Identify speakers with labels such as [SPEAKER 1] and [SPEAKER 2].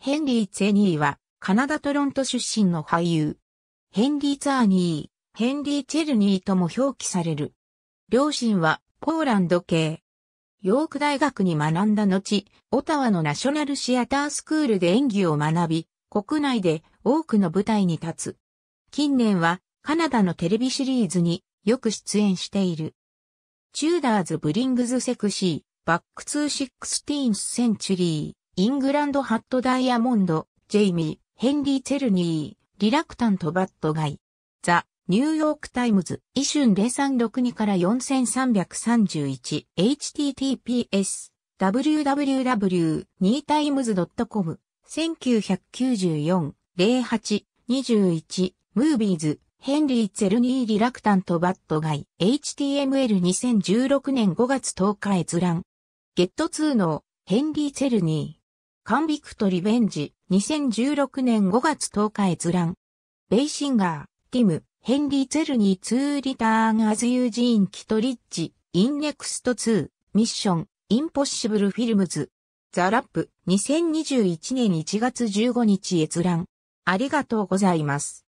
[SPEAKER 1] ヘンリー・ツェニーは、カナダ・トロント出身の俳優。ヘンリー・ツァー
[SPEAKER 2] ニー、ヘンリー・チェルニーとも表記される。両親は、ポーランド系。ヨーク大学に学んだ後、オタワのナショナルシアタースクールで演技を学び、国内で多くの舞台に立つ。近年は、カナダのテレビシリーズによく出演している。チューダーズ・ブリングズ・セクシー、バック・ツー・シックスティーンス・センチュリー。イングランドハットダイヤモンド、ジェイミー、ヘンリー・チェルニー、リラクタント・バッドガイ。ザ・ニューヨーク・タイムズ、イシュン0362から 4331https www.2times.com 1994-08-21ムービーズヘンリー・ツェルニー・リラクタント・バッドガイ HTML2016 年5月10日閲覧ゲット2のヘンリー・ツェルニーカンビクトリベンジ、2016年5月10日閲覧。ベイシンガー、ティム、ヘンリー・ツェルニー2リターン・アズ・ユージーン・キトリッジ、インネクスト2、ミッション、インポッシブル・フィルムズ。ザ・ラップ、2021年
[SPEAKER 1] 1月15日閲覧。ありがとうございます。